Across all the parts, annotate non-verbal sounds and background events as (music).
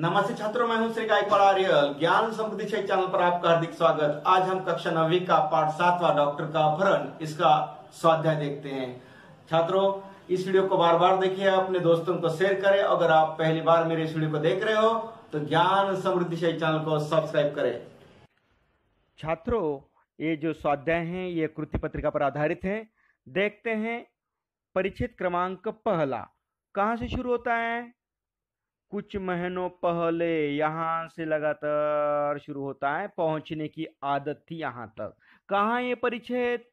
नमस्ते छात्रों मैं हूं श्री गायकवाड़ आर्यल ज्ञान समृद्धि चैनल पर आपका हार्दिक स्वागत आज हम कक्षा नवी का पाठ सातवा डॉक्टर का अपहरण इसका स्वाध्याय देखते हैं छात्रों इस वीडियो को बार बार देखिए अपने दोस्तों को शेयर करें अगर आप पहली बार मेरे इस वीडियो को देख रहे हो तो ज्ञान समृद्धि चैनल को सब्सक्राइब करें छात्रों ये जो स्वाध्याय है ये कृति पत्रिका पर आधारित है देखते हैं परिचित क्रमांक पहला कहाँ से शुरू होता है कुछ महीनों पहले यहाँ से लगातार शुरू होता है पहुंचने की आदत थी यहाँ तक कहाँ ये परिच्छेद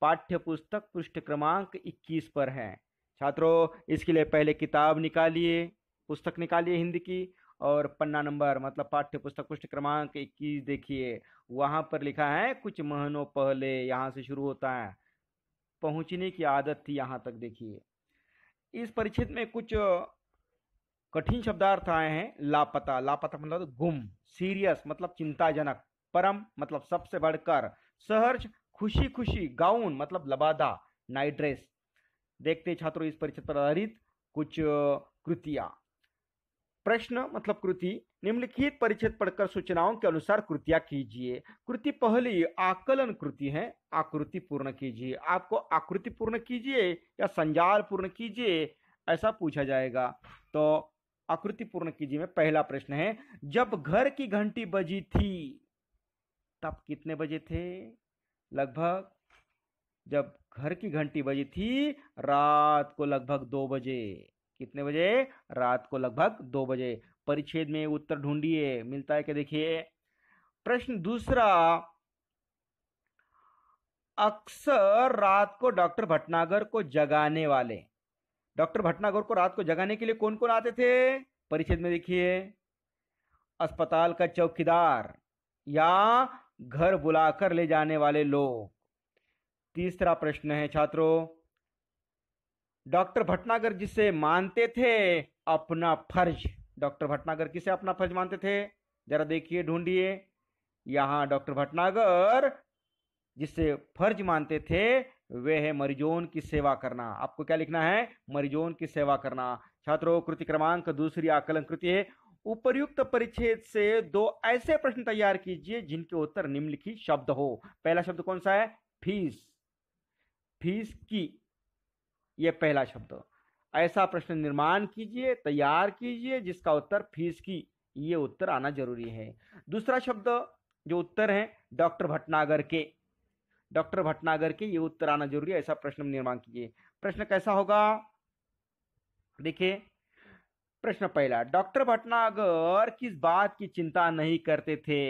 पाठ्य पुस्तक पृष्ठ क्रमांक 21 पर है छात्रों इसके लिए पहले किताब निकालिए पुस्तक निकालिए हिंदी की और पन्ना नंबर मतलब पाठ्य पुस्तक पृष्ठ क्रमांक 21 देखिए वहाँ पर लिखा है कुछ महीनों पहले यहाँ से शुरू होता है पहुँचने की आदत थी यहाँ तक देखिए इस परिच्छेद में कुछ कठिन शब्दार्थ आए हैं लापता लापता मतलब गुम सीरियस मतलब चिंताजनक परम मतलब सबसे बढ़कर सहर्ष खुशी खुशी गाउन मतलब लबादा नाइट ड्रेस देखते छात्रों इस परिचय पर आधारित कुछ कृतियां प्रश्न मतलब कृति निम्नलिखित परिच्छेद पढ़कर सूचनाओं के अनुसार कृतियां कीजिए कृति पहली आकलन कृति है आकृति पूर्ण कीजिए आपको आकृति पूर्ण कीजिए या संजाल पूर्ण कीजिए ऐसा पूछा जाएगा तो आकृति पूर्ण कीजिए में पहला प्रश्न है जब घर की घंटी बजी थी तब कितने बजे थे लगभग जब घर की घंटी बजी थी रात को लगभग दो बजे कितने बजे रात को लगभग दो बजे परिच्छेद में उत्तर ढूंढिए मिलता है क्या देखिए प्रश्न दूसरा अक्सर रात को डॉक्टर भटनागर को जगाने वाले डॉक्टर भटनागर को रात को जगाने के लिए कौन कौन आते थे परिचित में देखिए अस्पताल का चौकीदार या घर बुलाकर ले जाने वाले लोग तीसरा प्रश्न है छात्रों डॉक्टर भटनागर जिसे मानते थे अपना फर्ज डॉक्टर भटनागर किसे अपना फर्ज मानते थे जरा देखिए ढूंढिए यहां डॉक्टर भटनागर जिसे फर्ज मानते थे वे है मरीजोन की सेवा करना आपको क्या लिखना है मरीजोन की सेवा करना छात्रों कृति क्रमांक दूसरी आकलन कृति है उपर्युक्त परिच्छेद से दो ऐसे प्रश्न तैयार कीजिए जिनके उत्तर निम्नलिखित शब्द हो पहला शब्द कौन सा है फीस फीस की यह पहला शब्द ऐसा प्रश्न निर्माण कीजिए तैयार कीजिए जिसका उत्तर फीस की ये उत्तर आना जरूरी है दूसरा शब्द जो उत्तर है डॉक्टर भटनागर के डॉक्टर भटनागर के ये उत्तर आना जरूरी है ऐसा प्रश्न निर्माण कीजिए प्रश्न कैसा होगा देखिए प्रश्न पहला डॉक्टर भटनागर किस बात की चिंता नहीं करते थे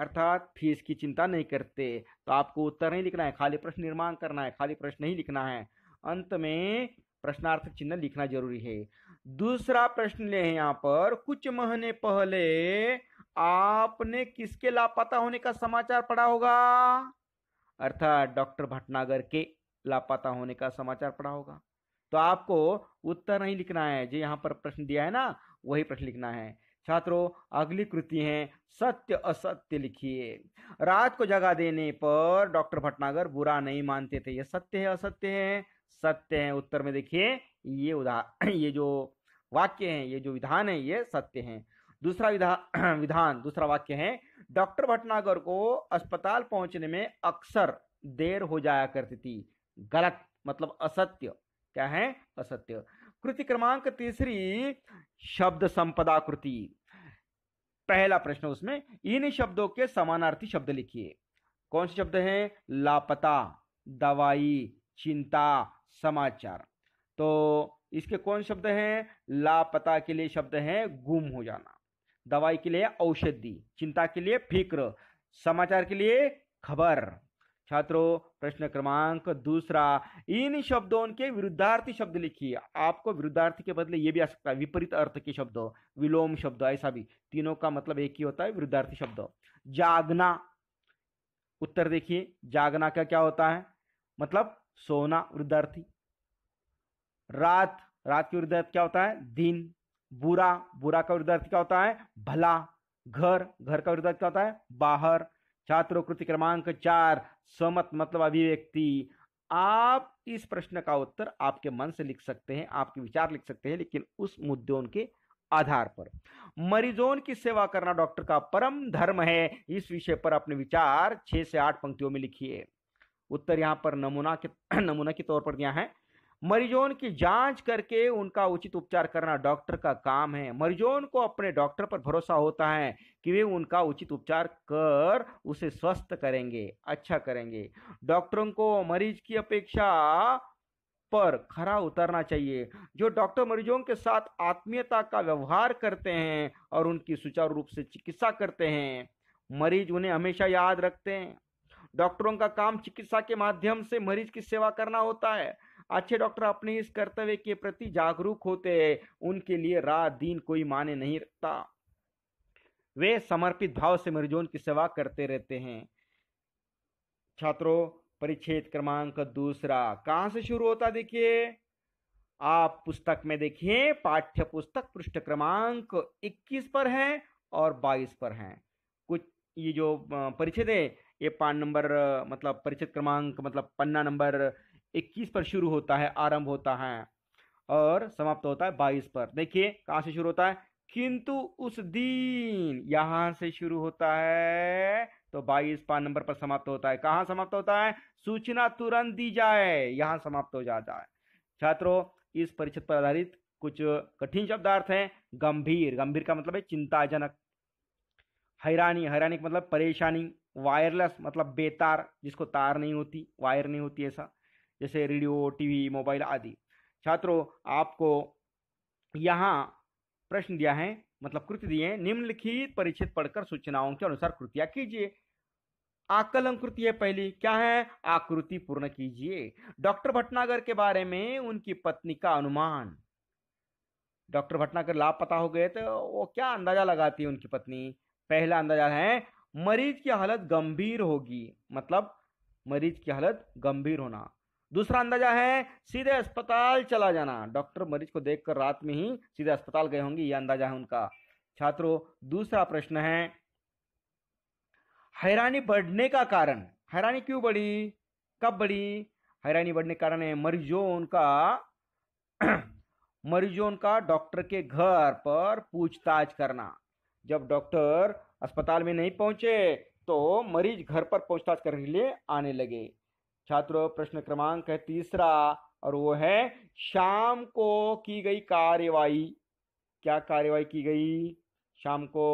अर्थात फीस की चिंता नहीं करते तो आपको उत्तर नहीं लिखना है खाली प्रश्न निर्माण करना है खाली प्रश्न नहीं लिखना है अंत में प्रश्नार्थक चिन्ह लिखना जरूरी है दूसरा प्रश्न ले है यहाँ पर कुछ महीने पहले आपने किसके लापता होने का समाचार पढ़ा होगा अर्थात डॉक्टर भटनागर के लापता होने का समाचार पड़ा होगा तो आपको उत्तर नहीं लिखना है जो यहाँ पर प्रश्न दिया है ना वही प्रश्न लिखना है छात्रों अगली कृति है सत्य असत्य लिखिए रात को जगा देने पर डॉक्टर भटनागर बुरा नहीं मानते थे ये सत्य है असत्य है सत्य है उत्तर में देखिए ये उदाहरण (clears throat) ये जो वाक्य है ये जो विधान है ये सत्य है दूसरा विधा (clears throat) विधान दूसरा वाक्य है डॉक्टर भटनागर को अस्पताल पहुंचने में अक्सर देर हो जाया करती थी गलत मतलब असत्य क्या है असत्य कृति क्रमांक तीसरी शब्द संपदा कृति पहला प्रश्न उसमें इन शब्दों के समानार्थी शब्द लिखिए कौन से शब्द हैं लापता दवाई चिंता समाचार तो इसके कौन शब्द हैं लापता के लिए शब्द हैं गुम हो जाना दवाई के लिए औषधि चिंता के लिए फिक्र समाचार के लिए खबर छात्रों प्रश्न क्रमांक दूसरा इन शब्दों के विरुद्धार्थी शब्द लिखिए आपको विरुद्धार्थी के बदले ये भी आ सकता है विपरीत अर्थ के शब्द विलोम शब्द ऐसा भी तीनों का मतलब एक ही होता है विरुद्धार्थी शब्द जागना उत्तर देखिए जागना का क्या होता है मतलब सोना वृद्धार्थी रात रात के वृद्धार्थ क्या होता है दिन बुरा बुरा का विरुद्धार्थी क्या होता है भला घर घर का विरुद्ध क्या होता है बाहर छात्रों कृति क्रमांक चार स्वमत मतलब अभिव्यक्ति आप इस प्रश्न का उत्तर आपके मन से लिख सकते हैं आपके विचार लिख सकते हैं लेकिन उस मुद्दों के आधार पर मरीजों की सेवा करना डॉक्टर का परम धर्म है इस विषय पर अपने विचार छह से आठ पंक्तियों में लिखिए उत्तर यहां पर नमूना के (clears throat) नमूना के तौर पर दिया है मरीजों की जांच करके उनका उचित उपचार करना डॉक्टर का काम है मरीजों को अपने डॉक्टर पर भरोसा होता है कि वे उनका उचित उपचार कर उसे स्वस्थ करेंगे अच्छा करेंगे डॉक्टरों को मरीज की अपेक्षा पर खरा उतरना चाहिए जो डॉक्टर मरीजों के साथ आत्मीयता का व्यवहार करते हैं और उनकी सुचारू रूप से चिकित्सा करते हैं मरीज उन्हें हमेशा याद रखते हैं डॉक्टरों का काम चिकित्सा के माध्यम से मरीज की सेवा करना होता है अच्छे डॉक्टर अपने इस कर्तव्य के प्रति जागरूक होते हैं उनके लिए रात दिन कोई माने नहीं रखता वे समर्पित भाव से मरीजों की सेवा करते रहते हैं छात्रों परिच्छेद क्रमांक दूसरा कहां से शुरू होता देखिए आप पुस्तक में देखिए पाठ्य पुस्तक पृष्ठ क्रमांक 21 पर है और 22 पर है कुछ ये जो परिच्छेद है ये पान नंबर मतलब परिचित क्रमांक मतलब पन्ना नंबर इक्कीस पर शुरू होता है आरंभ होता है और समाप्त होता है बाईस पर देखिए कहाँ से शुरू होता है किंतु उस दिन यहाँ से शुरू होता है तो बाईस पान नंबर पर समाप्त होता है कहाँ समाप्त होता है सूचना तुरंत दी जाए यहाँ समाप्त हो जाता है छात्रों इस परिषद पर आधारित कुछ कठिन शब्दार्थ हैं गंभीर गंभीर का मतलब है चिंताजनक हैरानी हैरानी का मतलब परेशानी वायरलेस मतलब बेतार जिसको तार नहीं होती वायर नहीं होती ऐसा जैसे रेडियो टीवी मोबाइल आदि छात्रों आपको यहाँ प्रश्न दिया है मतलब कृति दिए निम्नलिखित परिचित पढ़कर सूचनाओं के अनुसार कृतियाँ कीजिए आकलन कृति है पहली क्या है आकृति पूर्ण कीजिए डॉक्टर भटनागर के बारे में उनकी पत्नी का अनुमान डॉक्टर भटनागर लापता हो गए तो वो क्या अंदाजा लगाती है उनकी पत्नी पहला अंदाजा है मरीज की हालत गंभीर होगी मतलब मरीज की हालत गंभीर होना दूसरा अंदाजा है सीधे अस्पताल चला जाना डॉक्टर मरीज को देखकर रात में ही सीधे अस्पताल गए होंगे यह अंदाजा है उनका छात्रों दूसरा प्रश्न है हैरानी बढ़ने का कारण हैरानी क्यों बढ़ी कब बढ़ी हैरानी बढ़ने का कारण है मरीजों उनका (clears throat) मरीजों का डॉक्टर के घर पर पूछताछ करना जब डॉक्टर अस्पताल में नहीं पहुंचे तो मरीज घर पर पूछताछ करने के लिए आने लगे छात्रों प्रश्न क्रमांक है तीसरा और वो है शाम को की गई कार्यवाही क्या कार्यवाही की गई शाम को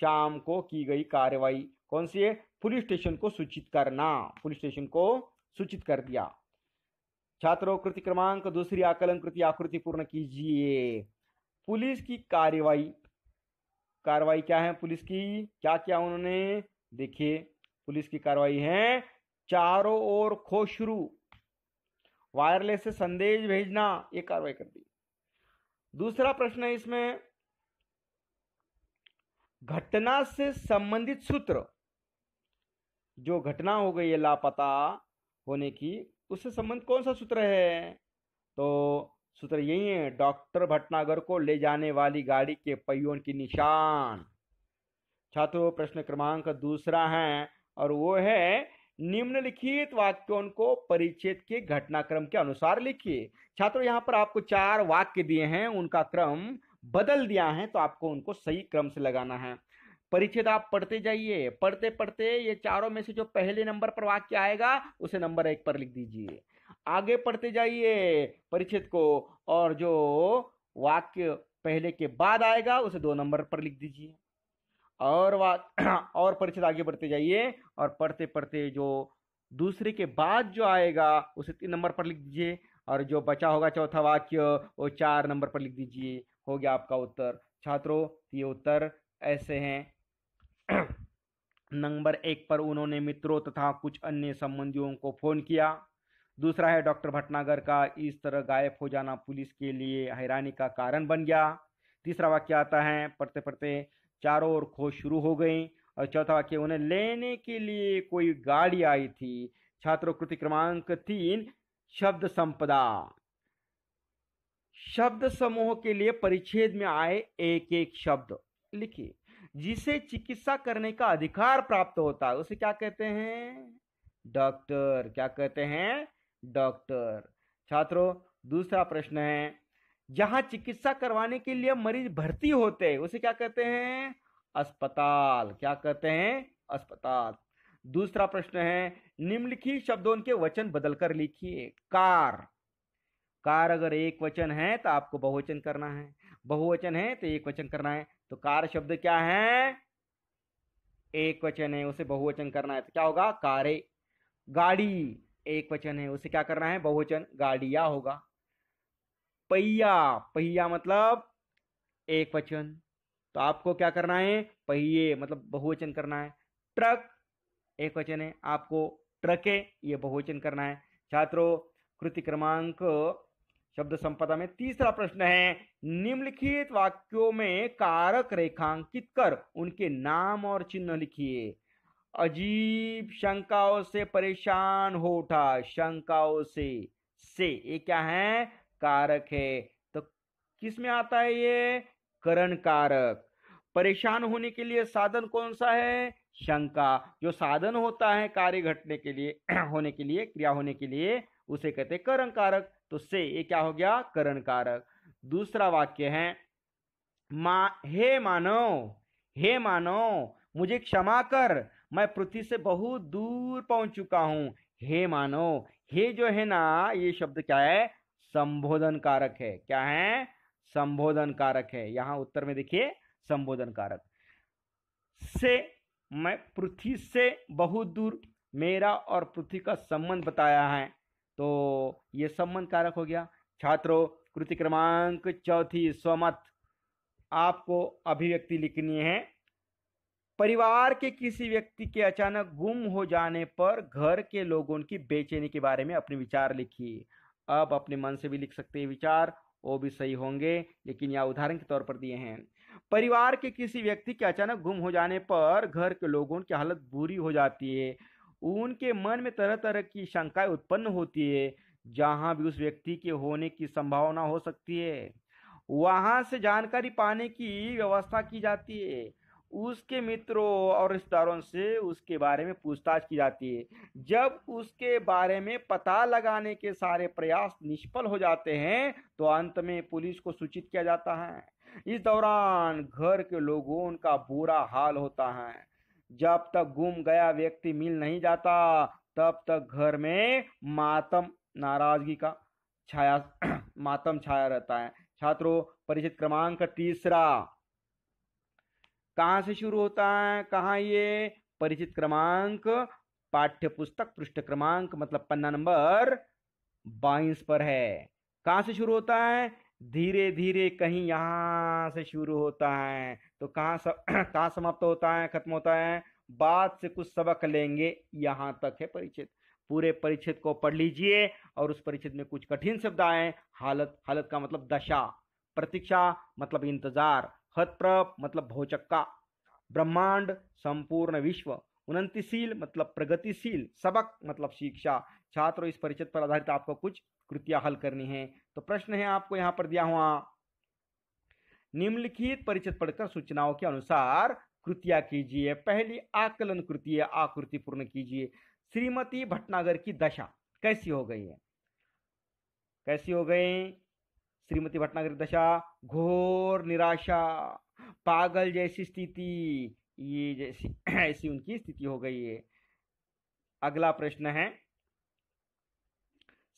शाम को की गई कार्यवाही कौन सी है पुलिस स्टेशन को सूचित करना पुलिस स्टेशन को सूचित कर दिया छात्रों कृति क्रमांक दूसरी आकलन कृति आकृति पूर्ण कीजिए पुलिस की कार्यवाही कार्रवाई क्या है पुलिस की क्या क्या उन्होंने देखिए पुलिस की कार्रवाई है चारों ओर खो शुरू वायरलेस से संदेश भेजना ये कार्रवाई कर दी दूसरा प्रश्न है इसमें घटना से संबंधित सूत्र जो घटना हो गई है लापता होने की उससे संबंधित कौन सा सूत्र है तो सूत्र यही है डॉक्टर भटनागर को ले जाने वाली गाड़ी के पहियों की निशान छात्रों प्रश्न क्रमांक दूसरा है और वो है निम्नलिखित वाक्यों को परिच्छेद के घटनाक्रम के अनुसार लिखिए छात्रों यहाँ पर आपको चार वाक्य दिए हैं उनका क्रम बदल दिया है तो आपको उनको सही क्रम से लगाना है परिच्छेद आप पढ़ते जाइए पढ़ते पढ़ते ये चारों में से जो पहले नंबर पर वाक्य आएगा उसे नंबर एक पर लिख दीजिए आगे पढ़ते जाइए परिच्छेद को और जो वाक्य पहले के बाद आएगा उसे दो नंबर पर लिख दीजिए और बात (clears throat) और परिचित आगे बढ़ते जाइए और पढ़ते पढ़ते जो दूसरे के बाद जो आएगा उसे तीन नंबर पर लिख दीजिए और जो बचा होगा चौथा वाक्य वो चार नंबर पर लिख दीजिए हो गया आपका उत्तर छात्रों ये उत्तर ऐसे हैं (clears throat) नंबर एक पर उन्होंने मित्रों तथा कुछ अन्य संबंधियों को फोन किया दूसरा है डॉक्टर भटनागर का इस तरह गायब हो जाना पुलिस के लिए हैरानी का कारण बन गया तीसरा वाक्य आता है पढ़ते पढ़ते चारों ओर खोज शुरू हो गई और चौथा वाक्य उन्हें लेने के लिए कोई गाड़ी आई थी कृति क्रमांक तीन शब्द संपदा शब्द समूह के लिए परिच्छेद में आए एक एक शब्द लिखिए जिसे चिकित्सा करने का अधिकार प्राप्त होता है उसे क्या कहते हैं डॉक्टर क्या कहते हैं डॉक्टर छात्रों दूसरा प्रश्न है जहां चिकित्सा करवाने के लिए मरीज भर्ती होते हैं उसे क्या कहते हैं अस्पताल क्या कहते हैं अस्पताल दूसरा प्रश्न है निम्नलिखित शब्दों के वचन बदलकर लिखिए कार कार अगर एक वचन है तो आपको बहुवचन करना है बहुवचन है तो एक वचन करना है तो कार शब्द क्या है एक वचन है उसे बहुवचन करना है तो क्या होगा कारे गाड़ी एक वचन है उसे क्या करना है बहुवचन गाड़िया होगा पहिया पहिया मतलब एक वचन तो आपको क्या करना है पहिए मतलब बहुवचन करना है ट्रक एक वचन है आपको ट्रके ये बहुवचन करना है छात्रों कृति क्रमांक शब्द संपदा में तीसरा प्रश्न है निम्नलिखित वाक्यों में कारक रेखांकित कर उनके नाम और चिन्ह लिखिए अजीब शंकाओं से परेशान हो उठा शंकाओं से से ये क्या है कारक है तो किस में आता है ये करण कारक परेशान होने के लिए साधन कौन सा है शंका जो साधन होता है कार्य घटने के लिए (clears throat) होने के लिए क्रिया होने के लिए उसे कहते करण कारक तो से ये क्या हो गया करण कारक दूसरा वाक्य है मा हे मानव हे मानव मुझे क्षमा कर मैं पृथ्वी से बहुत दूर पहुंच चुका हूं हे मानव हे जो है ना ये शब्द क्या है संबोधन कारक है क्या है संबोधन कारक है यहां उत्तर में देखिए संबोधन कारक से मैं पृथ्वी से बहुत दूर मेरा और पृथ्वी का संबंध बताया है तो यह संबंध कारक हो गया छात्रों कृति क्रमांक चौथी स्वमत आपको अभिव्यक्ति लिखनी है परिवार के किसी व्यक्ति के अचानक गुम हो जाने पर घर के लोगों की बेचैनी के बारे में अपने विचार लिखिए अब अपने मन से भी लिख सकते हैं विचार वो भी सही होंगे लेकिन यह उदाहरण के तौर पर दिए हैं परिवार के किसी व्यक्ति के अचानक गुम हो जाने पर घर के लोगों की हालत बुरी हो जाती है उनके मन में तरह तरह की शंकाएं उत्पन्न होती है जहां भी उस व्यक्ति के होने की संभावना हो सकती है वहां से जानकारी पाने की व्यवस्था की जाती है उसके मित्रों और रिश्तेदारों से उसके बारे में पूछताछ की जाती है जब उसके बारे में पता लगाने के सारे प्रयास निष्फल हो जाते हैं तो अंत में पुलिस को सूचित किया जाता है इस दौरान घर के लोगों का बुरा हाल होता है जब तक गुम गया व्यक्ति मिल नहीं जाता तब तक घर में मातम नाराजगी का छाया (clears throat) मातम छाया रहता है छात्रों परिचित क्रमांक तीसरा कहाँ से शुरू होता है कहाँ ये परिचित क्रमांक पाठ्य पुस्तक पृष्ठ क्रमांक मतलब पन्ना नंबर बाईस पर है कहाँ से शुरू होता है धीरे धीरे कहीं यहाँ से शुरू होता है तो कहाँ सब (clears throat) कहाँ समाप्त होता है खत्म होता है बाद से कुछ सबक लेंगे यहाँ तक है परिचित पूरे परिचित को पढ़ लीजिए और उस परिचित में कुछ कठिन शब्द आए हालत हालत का मतलब दशा प्रतीक्षा मतलब इंतजार हतप्रप मतलब भौचक्का ब्रह्मांड संपूर्ण विश्व उन्नतिशील मतलब प्रगतिशील सबक मतलब शिक्षा छात्र इस परिचित पर आधारित आपको कुछ कृतियां हल करनी है तो प्रश्न है आपको यहाँ पर दिया हुआ निम्नलिखित परिचित पढ़कर सूचनाओं के अनुसार कृतियां कीजिए पहली आकलन कृति आकृति पूर्ण कीजिए श्रीमती भटनागर की दशा कैसी हो गई है कैसी हो गई श्रीमती भटनागर दशा घोर निराशा पागल जैसी स्थिति ये जैसी (clears throat) ऐसी उनकी स्थिति हो गई है अगला प्रश्न है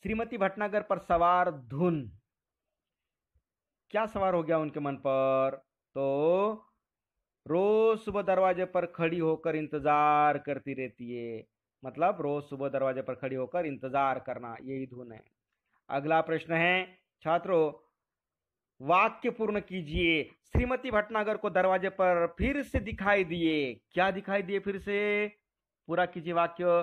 श्रीमती भटनागर पर सवार धुन क्या सवार हो गया उनके मन पर तो रोज सुबह दरवाजे पर खड़ी होकर इंतजार करती रहती है मतलब रोज सुबह दरवाजे पर खड़ी होकर इंतजार करना यही धुन है अगला प्रश्न है छात्रों वाक्य पूर्ण कीजिए श्रीमती भटनागर को दरवाजे पर फिर से दिखाई दिए क्या दिखाई दिए फिर से पूरा कीजिए वाक्य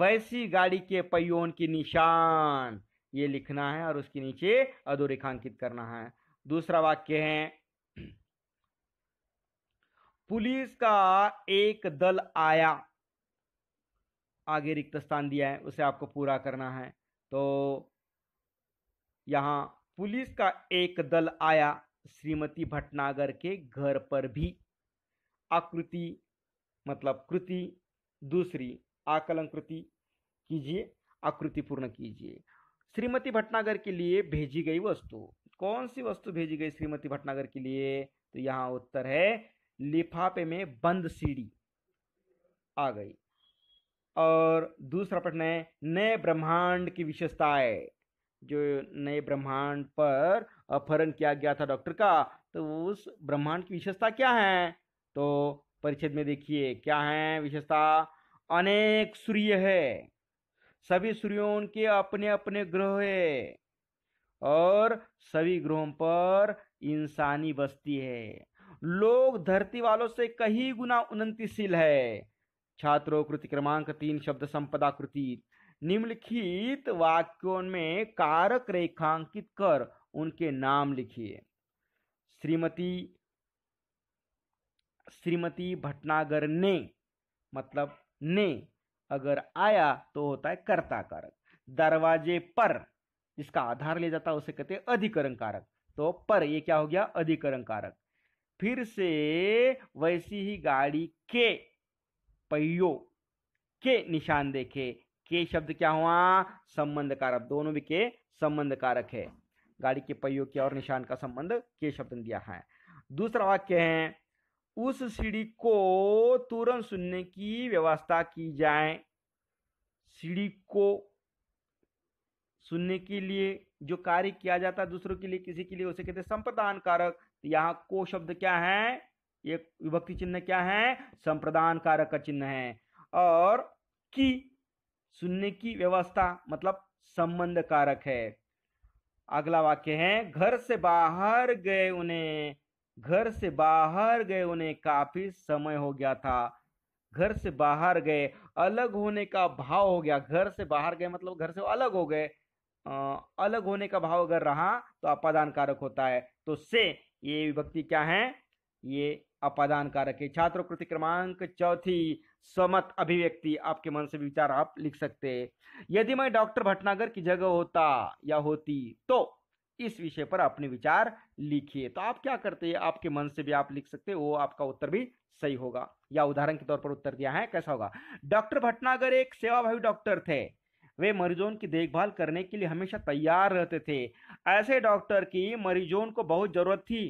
वैसी गाड़ी के पहियों की निशान ये लिखना है और उसके नीचे अधोरेखांकित करना है दूसरा वाक्य है पुलिस का एक दल आया आगे रिक्त स्थान दिया है उसे आपको पूरा करना है तो यहां पुलिस का एक दल आया श्रीमती भटनागर के घर पर भी आकृति मतलब कृति दूसरी आकलन कृति कीजिए आकृति पूर्ण कीजिए श्रीमती भटनागर के लिए भेजी गई वस्तु कौन सी वस्तु भेजी गई श्रीमती भटनागर के लिए तो यहाँ उत्तर है लिफाफे में बंद सीढ़ी आ गई और दूसरा प्रश्न है नए ब्रह्मांड की विशेषताएं जो नए ब्रह्मांड पर अपहरण किया गया था डॉक्टर का तो उस ब्रह्मांड की विशेषता क्या है तो परिच्छेद में देखिए क्या है विशेषता अनेक सूर्य है सभी सूर्यों के अपने अपने ग्रह है और सभी ग्रहों पर इंसानी बस्ती है लोग धरती वालों से कहीं गुना उन्नतिशील है छात्रों कृति क्रमांक तीन शब्द संपदा कृति निम्नलिखित वाक्यों में कारक रेखांकित कर उनके नाम लिखिए श्रीमती श्रीमती भटनागर ने मतलब ने अगर आया तो होता है कर्ता कारक दरवाजे पर जिसका आधार ले जाता है उसे कहते हैं अधिकरण कारक तो पर ये क्या हो गया अधिकरण कारक फिर से वैसी ही गाड़ी के पहियों के निशान देखे के शब्द क्या हुआ संबंध कारक दोनों भी के संबंध कारक है गाड़ी के पहियों के और निशान का संबंध के शब्द दिया है दूसरा वाक्य है उस सीढ़ी को तुरंत सुनने की व्यवस्था की जाए सीढ़ी को सुनने के लिए जो कार्य किया जाता है दूसरों के लिए किसी के लिए उसे कहते हैं संप्रदान कारक तो यहाँ को शब्द क्या है ये विभक्ति चिन्ह क्या है संप्रदान कारक का चिन्ह है और की सुनने की व्यवस्था मतलब संबंध कारक है अगला वाक्य है घर से बाहर गए उन्हें घर से बाहर गए उन्हें काफी समय हो गया था घर से बाहर गए अलग होने का भाव हो गया घर से बाहर गए मतलब घर से अलग हो गए अलग होने का भाव अगर रहा तो अपादान कारक होता है तो से ये विभक्ति क्या है ये अपादान कारक है छात्र कृति क्रमांक चौथी स्वमत अभिव्यक्ति आपके मन से विचार आप लिख सकते यदि मैं डॉक्टर भटनागर की जगह होता या होती तो इस विषय पर अपने विचार लिखिए तो आप क्या करते हैं आपके मन से भी आप लिख सकते वो आपका उत्तर भी सही होगा या उदाहरण के तौर पर उत्तर दिया है कैसा होगा डॉक्टर भटनागर एक सेवाभावी डॉक्टर थे वे मरीजों की देखभाल करने के लिए हमेशा तैयार रहते थे ऐसे डॉक्टर की मरीजों को बहुत जरूरत थी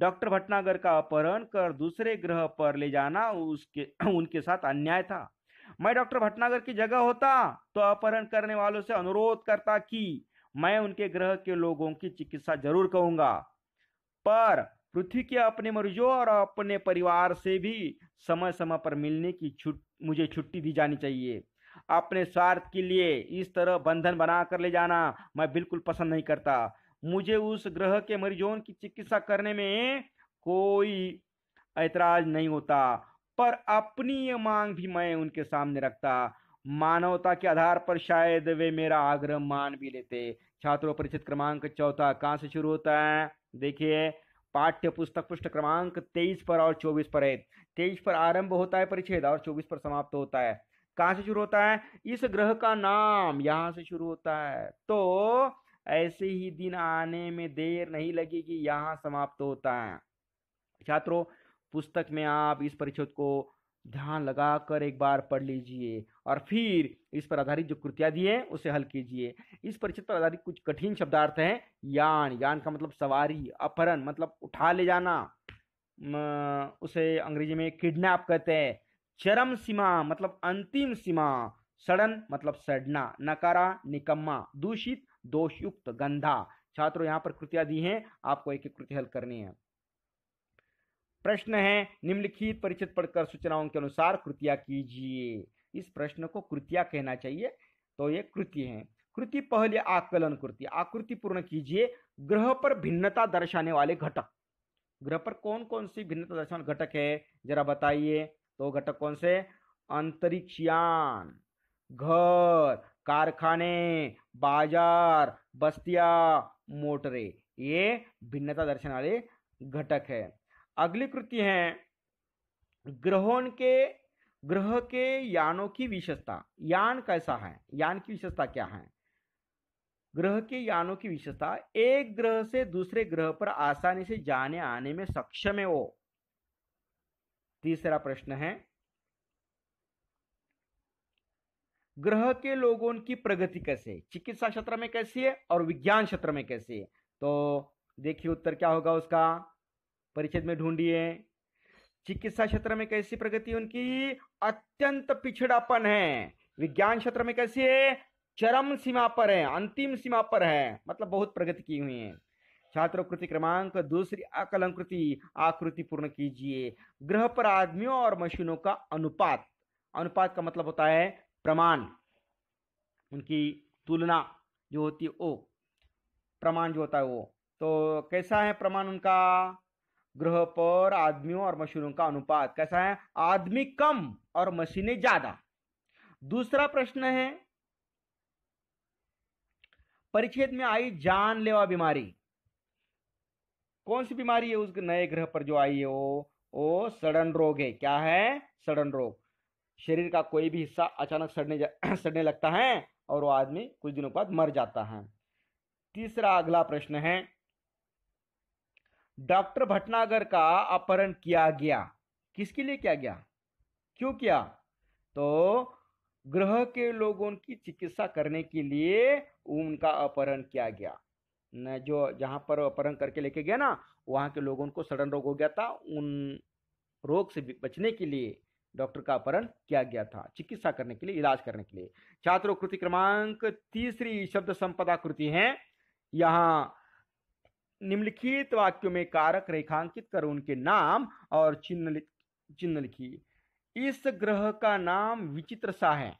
डॉक्टर भटनागर का अपहरण कर दूसरे ग्रह पर ले जाना उसके (clears throat) उनके साथ अन्याय था मैं डॉक्टर भटनागर की जगह होता तो अपहरण करने वालों से अनुरोध करता कि मैं उनके ग्रह के लोगों की चिकित्सा जरूर कहूंगा पर पृथ्वी के अपने मरीजों और अपने परिवार से भी समय समय पर मिलने की छुट मुझे छुट्टी दी जानी चाहिए अपने स्वार्थ के लिए इस तरह बंधन बना कर ले जाना मैं बिल्कुल पसंद नहीं करता मुझे उस ग्रह के मरीजों की चिकित्सा करने में कोई ऐतराज नहीं होता पर अपनी ये मांग भी मैं उनके सामने रखता मानवता के आधार पर शायद वे मेरा आग्रह मान भी लेते छात्रों परिचित क्रमांक चौथा कहाँ से शुरू होता है देखिए पाठ्य पुस्तक पृष्ठ क्रमांक तेईस पर और चौबीस पर है तेईस पर आरंभ होता है परिच्छेद और चौबीस पर समाप्त होता है कहाँ से शुरू होता है इस ग्रह का नाम यहाँ से शुरू होता है तो ऐसे ही दिन आने में देर नहीं लगेगी यहाँ समाप्त होता है छात्रों पुस्तक में आप इस परिच्छेद को ध्यान लगाकर एक बार पढ़ लीजिए और फिर इस पर आधारित जो कृतियाँ दी है उसे हल कीजिए इस परिच्छेद पर आधारित कुछ कठिन शब्दार्थ हैं यान यान का मतलब सवारी अपहरण मतलब उठा ले जाना उसे अंग्रेजी में किडनैप कहते हैं चरम सीमा मतलब अंतिम सीमा सड़न मतलब सड़ना नकारा निकम्मा दूषित दोषयुक्त गंधा छात्रों यहां पर कृतियां दी हैं आपको एक एक कृति हल करनी है प्रश्न है निम्नलिखित परिचित पढ़कर सूचनाओं के अनुसार कृतियां कीजिए इस प्रश्न को कृतियां कहना चाहिए तो ये कृति है कृति पहले आकलन कृति आकृति पूर्ण कीजिए ग्रह पर भिन्नता दर्शाने वाले घटक ग्रह पर कौन कौन सी भिन्नता दर्शाने घटक है जरा बताइए तो घटक कौन से अंतरिक्षयान घर कारखाने बाजार बस्तिया मोटरें ये भिन्नता दर्शन वाले घटक है अगली कृति है ग्रहों के ग्रह के यानों की विशेषता यान कैसा है यान की विशेषता क्या है ग्रह के यानों की विशेषता एक ग्रह से दूसरे ग्रह पर आसानी से जाने आने में सक्षम है वो तीसरा प्रश्न है ग्रह के लोगों की प्रगति कैसे है चिकित्सा क्षेत्र में कैसी है और विज्ञान क्षेत्र में कैसी है तो देखिए उत्तर क्या होगा उसका परिचय में ढूंढिए चिकित्सा क्षेत्र में कैसी प्रगति उनकी अत्यंत पिछड़ापन है विज्ञान क्षेत्र में कैसी है चरम सीमा पर है अंतिम सीमा पर है मतलब बहुत प्रगति की हुई है छात्रकृति क्रमांक दूसरी अकलंकृति कृति आकृति पूर्ण कीजिए ग्रह पर आदमियों और मशीनों का अनुपात अनुपात का मतलब होता है प्रमाण उनकी तुलना जो होती है वो प्रमाण जो होता है वो तो कैसा है प्रमाण उनका ग्रह पर आदमियों और मशीनों का अनुपात कैसा है आदमी कम और मशीनें ज्यादा दूसरा प्रश्न है परिच्छेद में आई जानलेवा बीमारी कौन सी बीमारी है उस नए ग्रह पर जो आई है वो वो सड़न रोग है क्या है सड़न रोग शरीर का कोई भी हिस्सा अचानक सड़ने (clears throat) सड़ने लगता है और वो आदमी कुछ दिनों बाद मर जाता है तीसरा अगला प्रश्न है डॉक्टर भटनागर का अपहरण किया गया किसके लिए किया गया क्यों किया तो ग्रह के लोगों की चिकित्सा करने के लिए उनका अपहरण किया गया न जो जहां पर अपहरण करके लेके गया ना वहां के लोगों को सड़न रोग हो गया था उन रोग से बचने के लिए डॉक्टर का अपहरण किया गया था चिकित्सा करने के लिए इलाज करने के लिए छात्रों कृति क्रमांक तीसरी शब्द संपदा कृति है यहाँ निम्नलिखित वाक्यों में कारक रेखांकित कर उनके नाम और चिन्ह चिन्ह लिखी इस ग्रह का नाम विचित्र सा है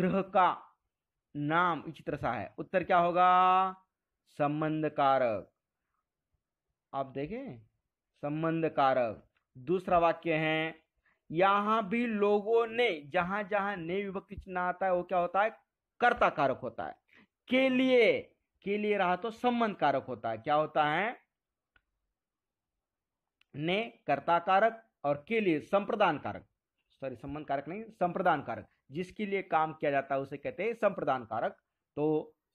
ग्रह का नाम विचित्र सा है उत्तर क्या होगा संबंध कारक आप देखें संबंध कारक दूसरा वाक्य है यहां भी लोगों ने जहां जहां ने विभक्ति चिन्ह आता है वो क्या होता है कर्ता कारक होता है के लिए के लिए रहा तो संबंध कारक होता है क्या होता है ने कर्ता कारक और के लिए संप्रदान कारक सॉरी संबंध कारक नहीं संप्रदान कारक जिसके लिए काम किया जाता है उसे कहते हैं संप्रदान कारक तो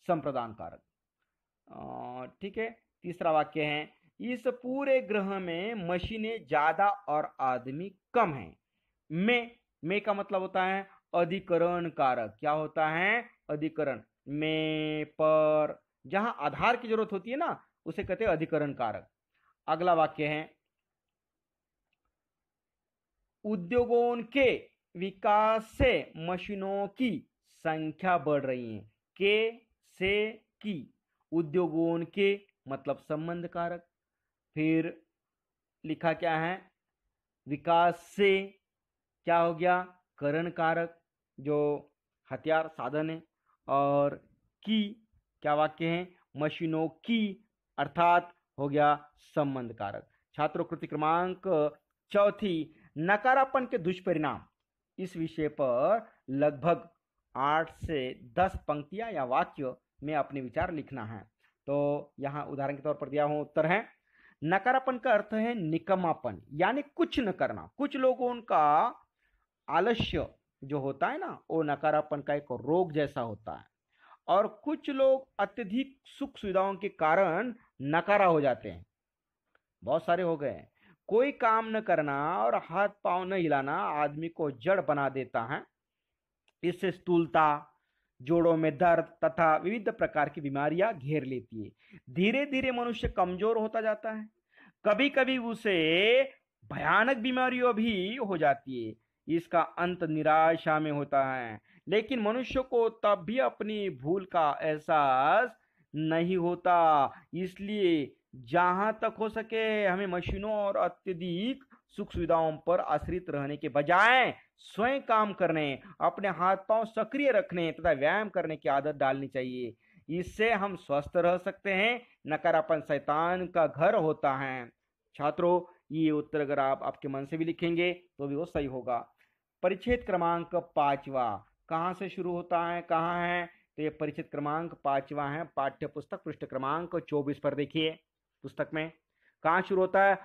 संप्रदान कारक ठीक है तीसरा वाक्य है इस पूरे ग्रह में मशीनें ज्यादा और आदमी कम हैं में में का मतलब होता है अधिकरण कारक क्या होता है अधिकरण में पर जहां आधार की जरूरत होती है ना उसे कहते हैं अधिकरण कारक अगला वाक्य है उद्योगों के विकास से मशीनों की संख्या बढ़ रही है के से की उद्योगों के मतलब संबंध कारक फिर लिखा क्या है विकास से क्या हो गया करण कारक जो हथियार साधन है और की क्या वाक्य है मशीनों की अर्थात हो गया संबंध कारक छात्रों कृति क्रमांक चौथी नकारापन के दुष्परिणाम इस विषय पर लगभग आठ से दस पंक्तियां या वाक्य में अपने विचार लिखना है तो यहाँ उदाहरण के तौर पर दिया हुआ उत्तर है नकारापन का अर्थ है निकमापन यानी कुछ न करना कुछ लोगों का आलस्य जो होता है ना वो नकारापन का एक रोग जैसा होता है और कुछ लोग अत्यधिक सुख सुविधाओं के कारण नकारा हो जाते हैं बहुत सारे हो गए कोई काम न करना और हाथ पांव न हिलाना आदमी को जड़ बना देता है इससे स्थूलता जोड़ों में दर्द तथा विविध प्रकार की बीमारियां घेर लेती है धीरे धीरे मनुष्य कमजोर होता जाता है कभी कभी उसे भयानक बीमारियों भी हो जाती है इसका अंत निराशा में होता है लेकिन मनुष्य को तब भी अपनी भूल का एहसास नहीं होता इसलिए जहां तक हो सके हमें मशीनों और अत्यधिक सुख सुविधाओं पर आश्रित रहने के बजाय स्वयं काम करने अपने हाथ पांव सक्रिय रखने तथा व्यायाम करने की आदत डालनी चाहिए इससे हम स्वस्थ रह सकते हैं नकारापन शैतान का घर होता है छात्रों ये उत्तर अगर आप आपके मन से भी लिखेंगे तो भी वो सही होगा परिच्छेद क्रमांक पांचवा कहाँ से शुरू होता है कहाँ है तो ये परिच्छेद क्रमांक पांचवा है पाठ्य पुस्तक पृष्ठ क्रमांक चौबीस पर देखिए पुस्तक में कहाँ शुरू होता है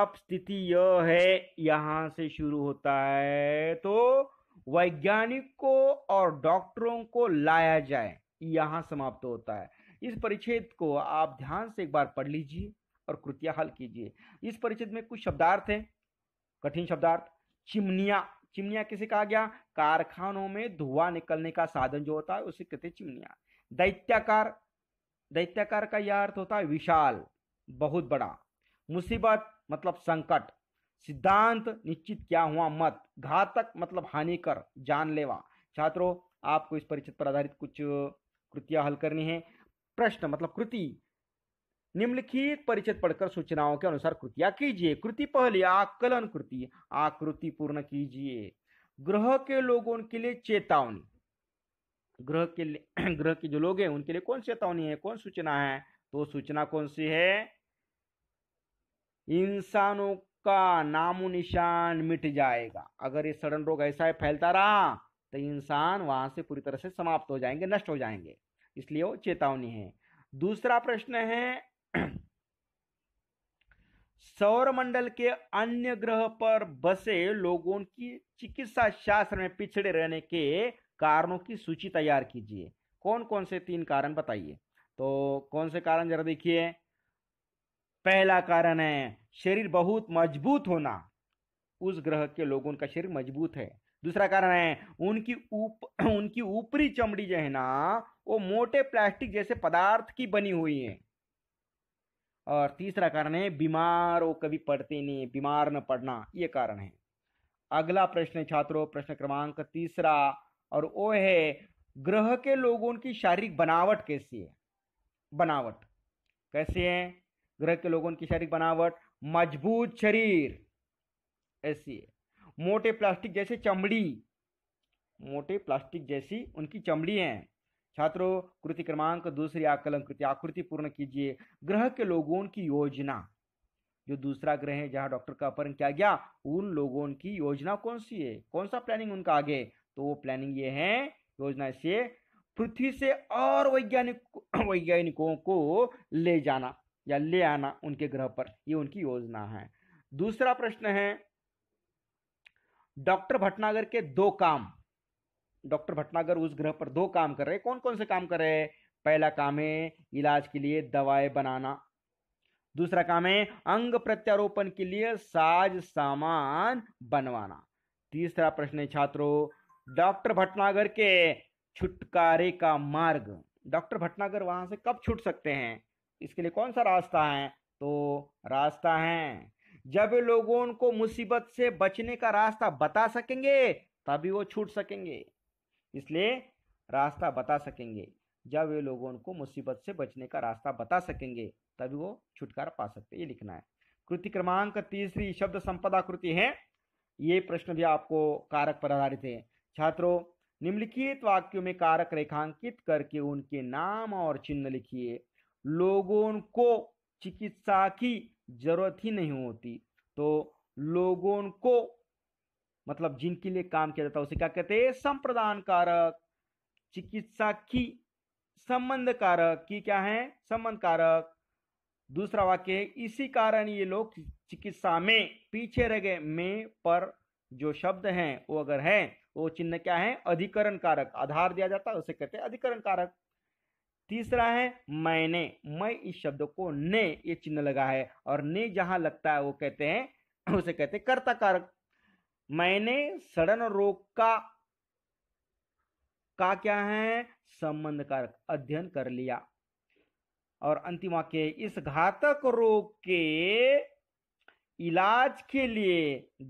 अब स्थिति यह है यहाँ से शुरू होता है तो वैज्ञानिकों और डॉक्टरों को लाया जाए यहाँ समाप्त होता है इस परिच्छेद को आप ध्यान से एक बार पढ़ लीजिए और कृतिया हल कीजिए इस परिच्छेद में कुछ शब्दार्थ हैं कठिन शब्दार्थ चिमनिया चिमनिया किसे कहा गया कारखानों में धुआं निकलने का साधन जो होता है उसे कहते हैं चिमनिया दैत्याकार दैत्याकार का यह अर्थ होता है विशाल बहुत बड़ा मुसीबत मतलब संकट सिद्धांत निश्चित क्या हुआ मत घातक मतलब हानिकर जानलेवा छात्रों आपको इस परिचित पर आधारित कुछ कृतियां हल करनी है प्रश्न मतलब कृति निम्नलिखित परिचय पढ़कर सूचनाओं के अनुसार कृतियां कीजिए कृति पहली आकलन कृति आकृति पूर्ण कीजिए ग्रह के लोगों के लिए चेतावनी ग्रह के लिए (clears throat) ग्रह के जो लोग हैं उनके लिए कौन चेतावनी है कौन सूचना है तो सूचना कौन सी है इंसानों का नामो निशान मिट जाएगा अगर ये सड़न रोग ऐसा है फैलता रहा तो इंसान वहां से पूरी तरह से समाप्त हो जाएंगे नष्ट हो जाएंगे इसलिए वो चेतावनी है दूसरा प्रश्न है (clears throat) सौरमंडल के अन्य ग्रह पर बसे लोगों की चिकित्सा शास्त्र में पिछड़े रहने के कारणों की सूची तैयार कीजिए कौन कौन से तीन कारण बताइए तो कौन से कारण जरा देखिए पहला कारण है शरीर बहुत मजबूत होना उस ग्रह के लोगों का शरीर मजबूत है दूसरा कारण है उनकी उप (clears throat) उनकी ऊपरी चमड़ी जो है ना वो मोटे प्लास्टिक जैसे पदार्थ की बनी हुई है और तीसरा कारण है बीमार वो कभी पढ़ते नहीं बीमार न पढ़ना ये कारण है अगला प्रश्न है छात्रों प्रश्न क्रमांक तीसरा और वो है ग्रह के लोगों की शारीरिक बनावट कैसी है बनावट कैसी है ग्रह के लोगों की शारीरिक बनावट मजबूत शरीर ऐसी है मोटे प्लास्टिक जैसे चमड़ी मोटे प्लास्टिक जैसी उनकी चमड़ी है छात्रों कृति क्रमांक दूसरी आकलन कृति आकृति पूर्ण कीजिए ग्रह के लोगों की योजना जो दूसरा ग्रह है जहां डॉक्टर का अपहरण किया गया उन लोगों की योजना कौन सी है कौन सा प्लानिंग उनका आगे तो वो प्लानिंग ये है योजना से पृथ्वी से और वैज्ञानिक वैज्ञानिकों को ले जाना या ले आना उनके ग्रह पर ये उनकी योजना है दूसरा प्रश्न है डॉक्टर भटनागर के दो काम डॉक्टर भटनागर उस ग्रह पर दो काम कर रहे कौन कौन से काम कर रहे हैं पहला काम है इलाज के लिए दवाएं बनाना दूसरा काम है अंग प्रत्यारोपण के लिए साज सामान बनवाना तीसरा प्रश्न है छात्रों डॉक्टर भटनागर के छुटकारे का मार्ग डॉक्टर भटनागर वहां से कब छूट सकते हैं इसके लिए कौन सा रास्ता है तो रास्ता है जब लोगों को मुसीबत से बचने का रास्ता बता सकेंगे तभी वो छूट सकेंगे इसलिए रास्ता बता सकेंगे जब वे लोगों को मुसीबत से बचने का रास्ता बता सकेंगे तभी वो छुटकारा पा सकते ये लिखना है कृति क्रमांक तीसरी शब्द संपदा कृति है ये प्रश्न भी आपको कारक पर आधारित है छात्रों निम्नलिखित वाक्यों में कारक रेखांकित करके उनके नाम और चिन्ह लिखिए लोगों को चिकित्सा की जरूरत ही नहीं होती तो लोगों को मतलब जिनके लिए काम किया जाता है उसे क्या कहते हैं संप्रदान कारक चिकित्सा की संबंध कारक की क्या है संबंध कारक दूसरा वाक्य है इसी कारण ये लोग चिकित्सा में पीछे रह गए में पर जो शब्द है वो अगर है वो चिन्ह क्या है अधिकरण कारक आधार दिया जाता है उसे कहते हैं अधिकरण कारक तीसरा है मैंने मैं इस शब्द को ने ये चिन्ह लगा है और ने जहां लगता है वो कहते हैं उसे कहते हैं कर्ता कारक मैंने सड़न रोग का का क्या है संबंध का अध्ययन कर लिया और अंतिम वाक्य इस घातक रोग के इलाज के लिए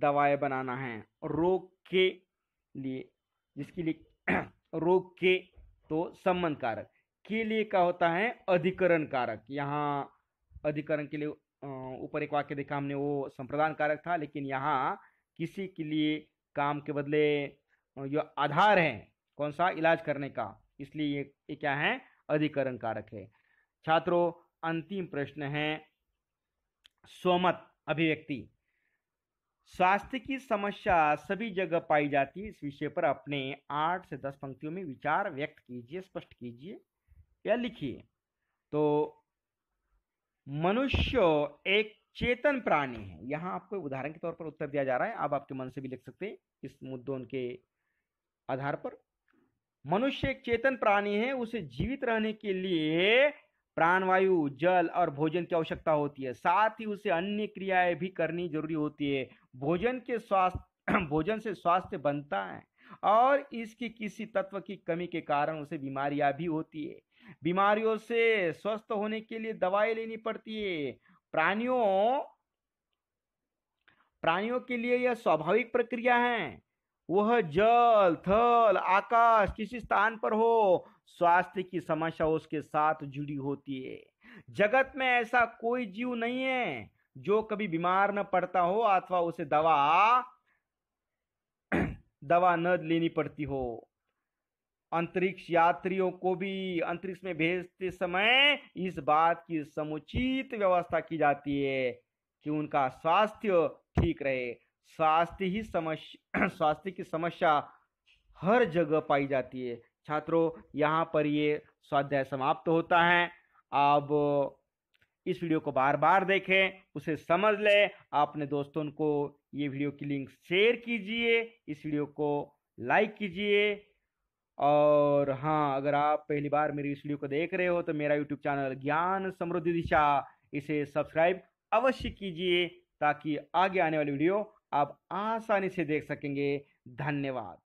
दवाएं बनाना है रोग के लिए जिसके लिए (clears throat) रोग के तो संबंध कारक के लिए क्या होता है अधिकरण कारक यहाँ अधिकरण के लिए ऊपर एक वाक्य देखा हमने वो संप्रदान कारक था लेकिन यहाँ किसी के लिए काम के बदले जो आधार है कौन सा इलाज करने का इसलिए ये, ये क्या है अधिकरण कारक है छात्रों अंतिम प्रश्न है सोमत अभिव्यक्ति स्वास्थ्य की समस्या सभी जगह पाई जाती है इस विषय पर अपने आठ से दस पंक्तियों में विचार व्यक्त कीजिए स्पष्ट कीजिए या लिखिए तो मनुष्य एक चेतन प्राणी है यहाँ आपको उदाहरण के तौर पर उत्तर दिया जा रहा है आप आपके मन से भी लिख सकते हैं इस मुद्दों के आधार पर मनुष्य एक चेतन प्राणी है उसे जीवित रहने के लिए प्राणवायु जल और भोजन की आवश्यकता होती है साथ ही उसे अन्य क्रियाएं भी करनी जरूरी होती है भोजन के स्वास्थ्य (clears throat) भोजन से स्वास्थ्य बनता है और इसकी किसी तत्व की कमी के कारण उसे बीमारियां भी होती है बीमारियों से स्वस्थ होने के लिए दवाई लेनी पड़ती है प्राणियों प्राणियों के लिए यह स्वाभाविक प्रक्रिया है वह जल थल आकाश किसी स्थान पर हो स्वास्थ्य की समस्या उसके साथ जुड़ी होती है जगत में ऐसा कोई जीव नहीं है जो कभी बीमार न पड़ता हो अथवा उसे दवा (clears throat) दवा न लेनी पड़ती हो अंतरिक्ष यात्रियों को भी अंतरिक्ष में भेजते समय इस बात की समुचित व्यवस्था की जाती है कि उनका स्वास्थ्य ठीक रहे स्वास्थ्य ही समस्या (clears throat) स्वास्थ्य की समस्या हर जगह पाई जाती है छात्रों यहाँ पर ये स्वाध्याय समाप्त होता है आप इस वीडियो को बार बार देखें उसे समझ लें अपने दोस्तों को ये वीडियो की लिंक शेयर कीजिए इस वीडियो को लाइक कीजिए और हाँ अगर आप पहली बार मेरी इस वीडियो को देख रहे हो तो मेरा यूट्यूब चैनल ज्ञान समृद्धि दिशा इसे सब्सक्राइब अवश्य कीजिए ताकि आगे आने वाली वीडियो आप आसानी से देख सकेंगे धन्यवाद